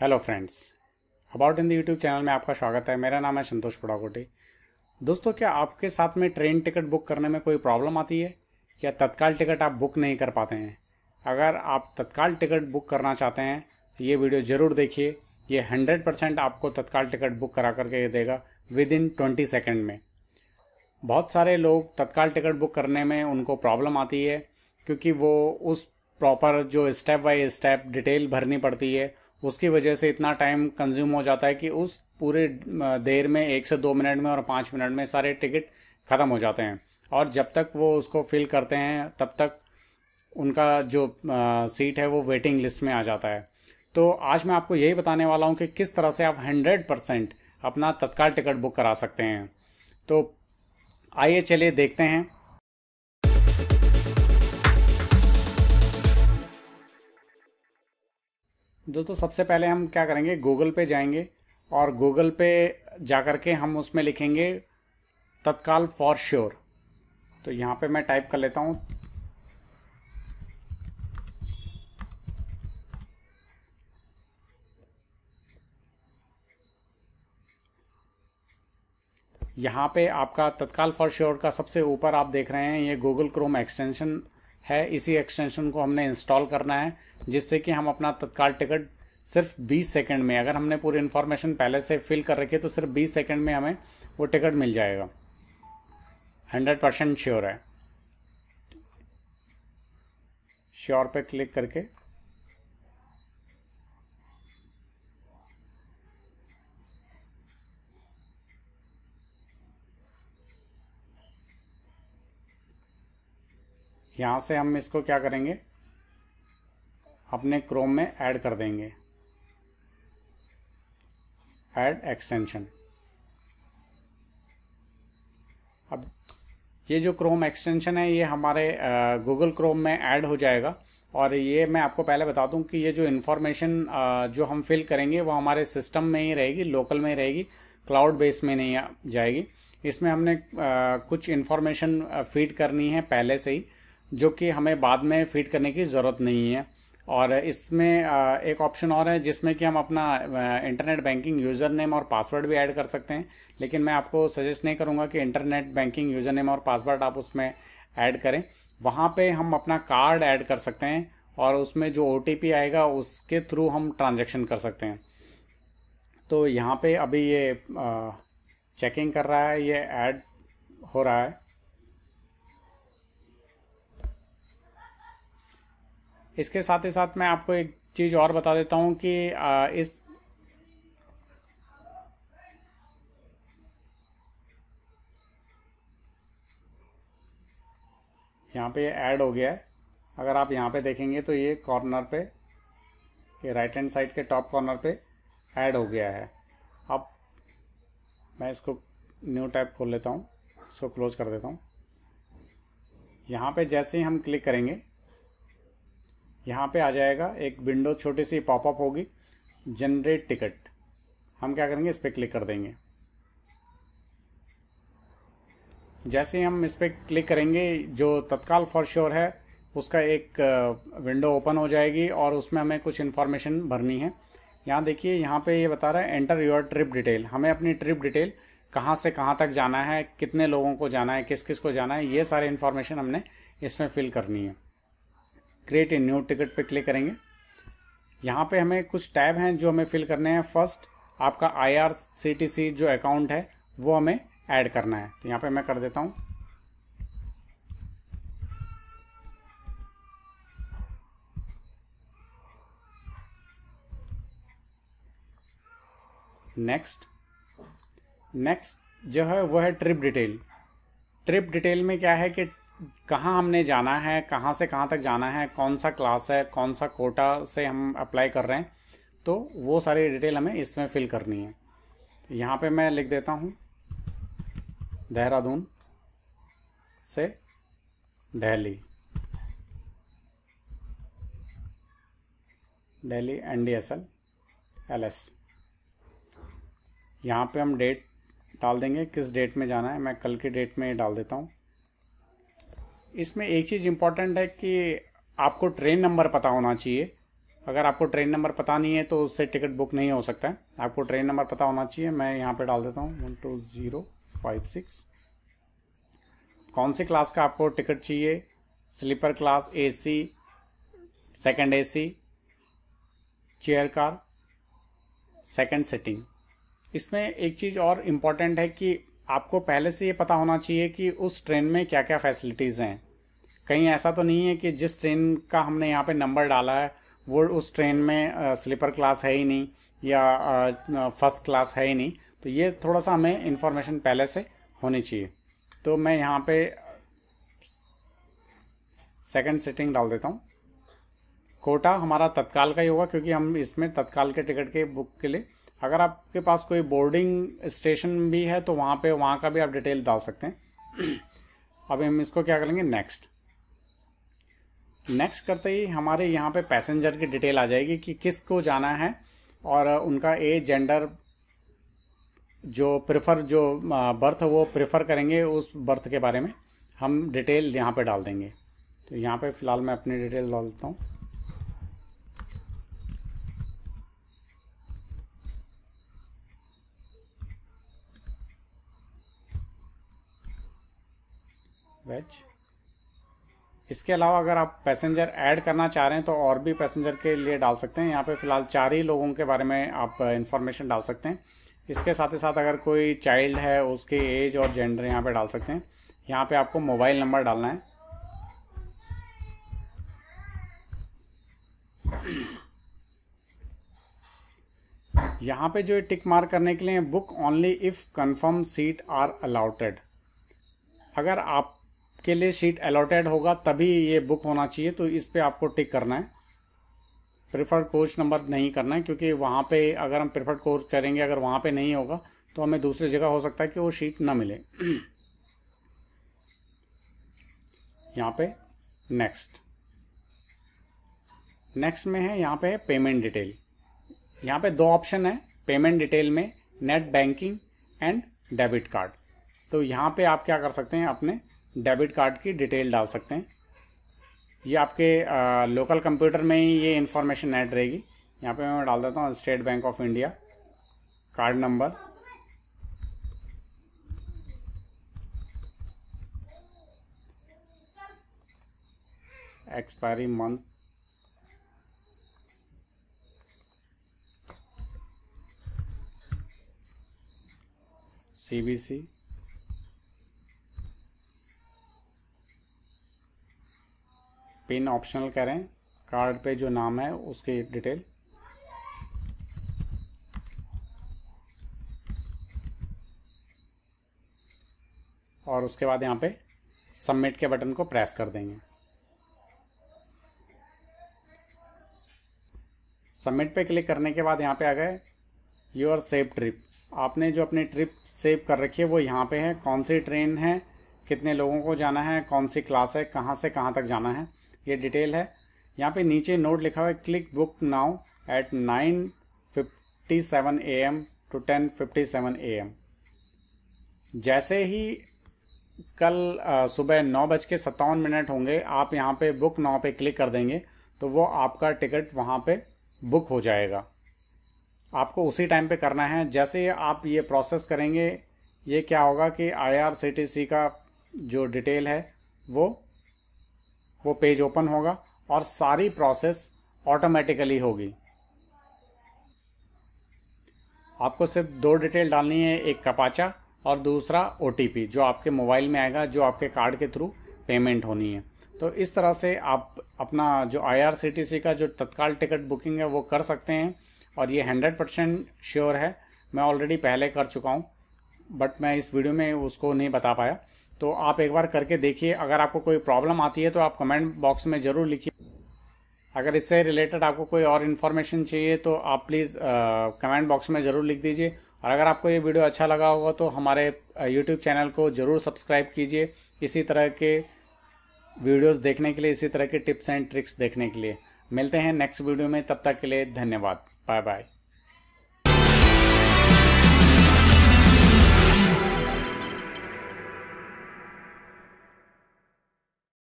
hello friends about in the YouTube channel में आपका स्वागत है मेरा नाम है संतोष पुड़ाकोटे दोस्तों क्या आपके साथ में ट्रेन टिकट बुक करने में कोई प्रॉब्लम आती है क्या तत्काल टिकट आप बुक नहीं कर पाते हैं अगर आप तत्काल टिकट बुक करना चाहते हैं तो ये वीडियो ज़रूर देखिए ये हंड्रेड परसेंट आपको तत्काल टिकट बुक करा करके देगा विद इन ट्वेंटी सेकेंड में बहुत सारे लोग तत्काल टिकट बुक करने में उनको प्रॉब्लम आती है क्योंकि वो उस प्रॉपर जो स्टेप बाय स्टेप डिटेल भरनी पड़ती है उसकी वजह से इतना टाइम कंज्यूम हो जाता है कि उस पूरे देर में एक से दो मिनट में और पाँच मिनट में सारे टिकट ख़त्म हो जाते हैं और जब तक वो उसको फिल करते हैं तब तक उनका जो सीट है वो वेटिंग लिस्ट में आ जाता है तो आज मैं आपको यही बताने वाला हूँ कि किस तरह से आप हंड्रेड परसेंट अपना तत्काल टिकट बुक करा सकते हैं तो आइए चलिए देखते हैं दोस्तों तो सबसे पहले हम क्या करेंगे गूगल पे जाएंगे और गूगल पे जा कर के हम उसमें लिखेंगे तत्काल फॉर श्योर तो यहाँ पे मैं टाइप कर लेता हूँ यहाँ पे आपका तत्काल फॉर श्योर का सबसे ऊपर आप देख रहे हैं ये गूगल क्रोम एक्सटेंशन है इसी एक्सटेंशन को हमने इंस्टॉल करना है जिससे कि हम अपना तत्काल टिकट सिर्फ 20 सेकंड में अगर हमने पूरी इन्फॉर्मेशन पहले से फिल कर रखी है तो सिर्फ 20 सेकंड में हमें वो टिकट मिल जाएगा 100 परसेंट श्योर है श्योर पे क्लिक करके यहाँ से हम इसको क्या करेंगे अपने क्रोम में ऐड कर देंगे ऐड एक्सटेंशन अब ये जो क्रोम एक्सटेंशन है ये हमारे गूगल क्रोम में ऐड हो जाएगा और ये मैं आपको पहले बता दूं कि ये जो इन्फॉर्मेशन जो हम फिल करेंगे वो हमारे सिस्टम में ही रहेगी लोकल में ही रहेगी क्लाउड बेस में नहीं जाएगी इसमें हमने कुछ इन्फॉर्मेशन फीड करनी है पहले से ही जो कि हमें बाद में फिट करने की ज़रूरत नहीं है और इसमें एक ऑप्शन और है जिसमें कि हम अपना इंटरनेट बैंकिंग यूज़र नेम और पासवर्ड भी ऐड कर सकते हैं लेकिन मैं आपको सजेस्ट नहीं करूँगा कि इंटरनेट बैंकिंग यूज़र नेम और पासवर्ड आप उसमें ऐड करें वहाँ पे हम अपना कार्ड ऐड कर सकते हैं और उसमें जो ओ आएगा उसके थ्रू हम ट्रांजेक्शन कर सकते हैं तो यहाँ पे अभी ये चेकिंग कर रहा है ये ऐड हो रहा है इसके साथ ही साथ मैं आपको एक चीज़ और बता देता हूँ कि इस यहाँ पे ऐड हो गया है अगर आप यहाँ पे देखेंगे तो ये कॉर्नर पे ये राइट हैंड साइड के टॉप कॉर्नर पे ऐड हो गया है अब मैं इसको न्यू टैब खोल लेता हूँ इसको क्लोज कर देता हूँ यहाँ पे जैसे ही हम क्लिक करेंगे यहाँ पे आ जाएगा एक विंडो छोटी सी पॉपअप होगी जनरेट टिकट हम क्या करेंगे इस पर क्लिक कर देंगे जैसे हम इस पर क्लिक करेंगे जो तत्काल फॉर श्योर है उसका एक विंडो ओपन हो जाएगी और उसमें हमें कुछ इन्फॉर्मेशन भरनी है यहाँ देखिए यहाँ पे ये यह बता रहा है एंटर योर ट्रिप डिटेल हमें अपनी ट्रिप डिटेल कहाँ से कहाँ तक जाना है कितने लोगों को जाना है किस किस को जाना है ये सारे इन्फॉर्मेशन हमने इसमें फिल करनी है क्रिएट ए न्यू टिकट पे क्लिक करेंगे यहाँ पे हमें कुछ टैब हैं जो हमें फिल करने हैं फर्स्ट आपका सी जो अकाउंट है वो हमें ऐड करना है तो यहाँ पे मैं कर देता हूँ नेक्स्ट नेक्स्ट जो है वो है ट्रिप डिटेल ट्रिप डिटेल में क्या है कि कहाँ हमने जाना है कहाँ से कहाँ तक जाना है कौन सा क्लास है कौन सा कोटा से हम अप्लाई कर रहे हैं तो वो सारी डिटेल हमें इसमें फिल करनी है यहाँ पे मैं लिख देता हूँ देहरादून से Delhi Delhi N D S L L S यहाँ पर हम डेट डाल देंगे किस डेट में जाना है मैं कल की डेट में डाल देता हूँ इसमें एक चीज़ इम्पॉर्टेंट है कि आपको ट्रेन नंबर पता होना चाहिए अगर आपको ट्रेन नंबर पता नहीं है तो उससे टिकट बुक नहीं हो सकता है आपको ट्रेन नंबर पता होना चाहिए मैं यहाँ पे डाल देता हूँ one two zero five six कौन सी क्लास का आपको टिकट चाहिए sleeper class AC second AC chair car second sitting इसमें एक चीज़ और इम्पॉर्टेंट है कि आपको पहले से ये पता होना चाहिए कि उस ट्रेन में क्या क्या फैसिलिटीज़ हैं कहीं ऐसा तो नहीं है कि जिस ट्रेन का हमने यहाँ पे नंबर डाला है वो उस ट्रेन में स्लीपर क्लास है ही नहीं या फर्स्ट क्लास है ही नहीं तो ये थोड़ा सा हमें इन्फॉर्मेशन पहले से होनी चाहिए तो मैं यहाँ पे सेकंड सीटिंग डाल देता हूँ कोटा हमारा तत्काल का ही होगा क्योंकि हम इसमें तत्काल के टिकट के बुक के लिए अगर आपके पास कोई बोर्डिंग स्टेशन भी है तो वहाँ पे वहाँ का भी आप डिटेल डाल सकते हैं अब हम इसको क्या करेंगे नेक्स्ट नेक्स्ट करते ही हमारे यहाँ पे पैसेंजर की डिटेल आ जाएगी कि किस को जाना है और उनका एज जेंडर जो प्रेफर जो बर्थ वो प्रेफर करेंगे उस बर्थ के बारे में हम डिटेल यहाँ पे डाल देंगे तो यहाँ पे फ़िलहाल मैं अपनी डिटेल डाल देता हूँ वेज इसके अलावा अगर आप पैसेंजर ऐड करना चाह रहे हैं तो और भी पैसेंजर के लिए डाल सकते हैं यहाँ पे फ़िलहाल चार ही लोगों के बारे में आप इन्फॉर्मेशन डाल सकते हैं इसके साथ ही साथ अगर कोई चाइल्ड है उसके एज और जेंडर यहाँ पे डाल सकते हैं यहाँ पे आपको मोबाइल नंबर डालना है यहाँ पे जो टिक मार्क करने के लिए book only if confirm seat are allotted अगर आप के लिए सीट अलॉटेड होगा तभी ये बुक होना चाहिए तो इस पर आपको टिक करना है प्रेफर्ड कोच नंबर नहीं करना है क्योंकि वहाँ पे अगर हम प्रेफर्ड कोच करेंगे अगर वहाँ पे नहीं होगा तो हमें दूसरी जगह हो सकता है कि वो सीट ना मिले यहाँ पे नेक्स्ट नेक्स्ट में है यहाँ पे पेमेंट डिटेल यहाँ पे दो ऑप्शन है पेमेंट डिटेल में net banking and debit card तो यहाँ पे आप क्या कर सकते हैं अपने डेबिट कार्ड की डिटेल डाल सकते हैं ये आपके आ, लोकल कंप्यूटर में ही ये इन्फॉर्मेशन ऐड रहेगी यहाँ पे मैं डाल देता हूँ State Bank of India card number expiry month C B C pin optional करें कार्ड पे जो नाम है उसकी डिटेल और उसके बाद यहाँ पे सबमिट के बटन को प्रेस कर देंगे सबमिट पे क्लिक करने के बाद यहाँ पे आ गए योर सेव ट्रिप आपने जो अपनी ट्रिप सेव कर रखी है वो यहाँ पे है कौन सी ट्रेन है कितने लोगों को जाना है कौन सी क्लास है कहाँ से कहाँ तक जाना है ये डिटेल है यहाँ पे नीचे नोट लिखा हुआ है click book now at nine fifty seven A M to ten fifty seven A M जैसे ही कल आ, सुबह नौ बज के सत्तावन मिनट होंगे आप यहाँ पे बुक नाउ पे क्लिक कर देंगे तो वो आपका टिकट वहाँ पे बुक हो जाएगा आपको उसी टाइम पे करना है जैसे आप ये प्रोसेस करेंगे ये क्या होगा कि आईआरसीटीसी का जो डिटेल है वो वो पेज ओपन होगा और सारी प्रोसेस ऑटोमेटिकली होगी आपको सिर्फ दो डिटेल डालनी है एक कपाचा और दूसरा ओ जो आपके मोबाइल में आएगा जो आपके कार्ड के थ्रू पेमेंट होनी है तो इस तरह से आप अपना जो आई का जो तत्काल टिकट बुकिंग है वो कर सकते हैं और ये हंड्रेड परसेंट श्योर है मैं ऑलरेडी पहले कर चुका हूँ बट मैं इस वीडियो में उसको नहीं बता पाया तो आप एक बार करके देखिए अगर आपको कोई प्रॉब्लम आती है तो आप कमेंट बॉक्स में ज़रूर लिखिए अगर इससे रिलेटेड आपको कोई और इन्फॉर्मेशन चाहिए तो आप प्लीज़ कमेंट बॉक्स में ज़रूर लिख दीजिए और अगर आपको ये वीडियो अच्छा लगा होगा तो हमारे यूट्यूब चैनल को ज़रूर सब्सक्राइब कीजिए इसी तरह के वीडियोस देखने के लिए इसी तरह के टिप्स एंड ट्रिक्स देखने के लिए मिलते हैं नेक्स्ट वीडियो में तब तक के लिए धन्यवाद बाय बाय